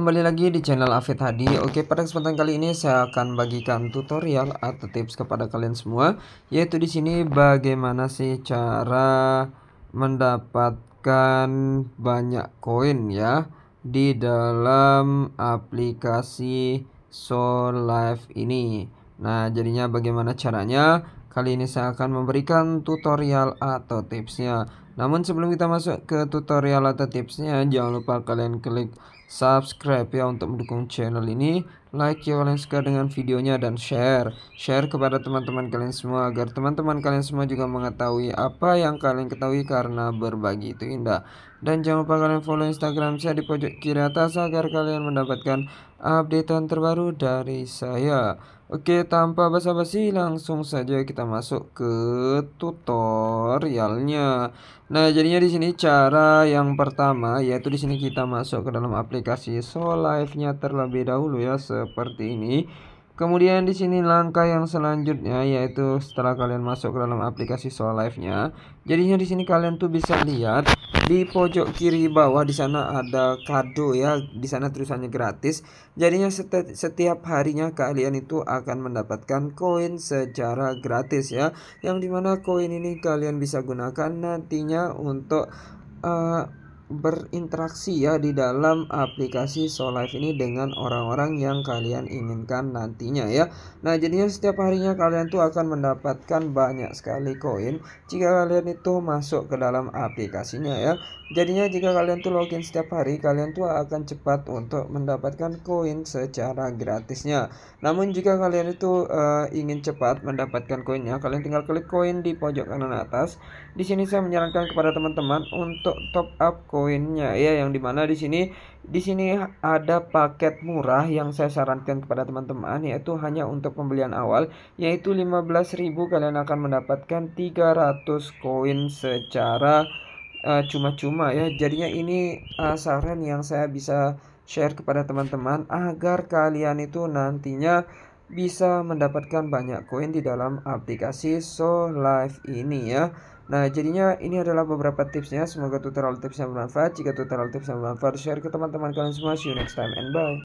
Kembali lagi di channel Afid Hadi Oke pada kesempatan kali ini saya akan bagikan tutorial atau tips kepada kalian semua Yaitu di sini bagaimana sih cara mendapatkan banyak koin ya Di dalam aplikasi Soul Life ini Nah jadinya bagaimana caranya Kali ini saya akan memberikan tutorial atau tipsnya Namun sebelum kita masuk ke tutorial atau tipsnya Jangan lupa kalian klik subscribe ya untuk mendukung channel ini like ya kalian suka dengan videonya dan share share kepada teman-teman kalian semua agar teman-teman kalian semua juga mengetahui apa yang kalian ketahui karena berbagi itu indah dan jangan lupa kalian follow instagram saya di pojok kiri atas agar kalian mendapatkan update terbaru dari saya Oke, tanpa basa-basi langsung saja kita masuk ke tutorialnya. Nah, jadinya di sini cara yang pertama yaitu di sini kita masuk ke dalam aplikasi So Live-nya terlebih dahulu ya seperti ini. Kemudian di sini langkah yang selanjutnya yaitu setelah kalian masuk ke dalam aplikasi So Live-nya, jadinya di sini kalian tuh bisa lihat di pojok kiri bawah di sana ada kado ya di sana tulisannya gratis jadinya setiap harinya kalian itu akan mendapatkan koin secara gratis ya yang dimana koin ini kalian bisa gunakan nantinya untuk uh, berinteraksi ya di dalam aplikasi Solive ini dengan orang-orang yang kalian inginkan nantinya ya. Nah, jadinya setiap harinya kalian tuh akan mendapatkan banyak sekali koin jika kalian itu masuk ke dalam aplikasinya ya. Jadinya jika kalian tuh login setiap hari, kalian tuh akan cepat untuk mendapatkan koin secara gratisnya. Namun jika kalian itu uh, ingin cepat mendapatkan koinnya, kalian tinggal klik koin di pojok kanan atas. Di sini saya menyarankan kepada teman-teman untuk top up koin Koinnya ya yang dimana di sini di sini ada paket murah yang saya sarankan kepada teman-teman yaitu hanya untuk pembelian awal yaitu 15.000 kalian akan mendapatkan 300 koin secara eh, cuma-cuma uh, ya jadinya ini uh, saran yang saya bisa share kepada teman-teman agar kalian itu nantinya bisa mendapatkan banyak koin di dalam aplikasi So Live ini ya Nah, jadinya ini adalah beberapa tipsnya. Semoga tutorial tipsnya bermanfaat. Jika tutorial tipsnya bermanfaat, share ke teman-teman kalian semua. See you next time and bye.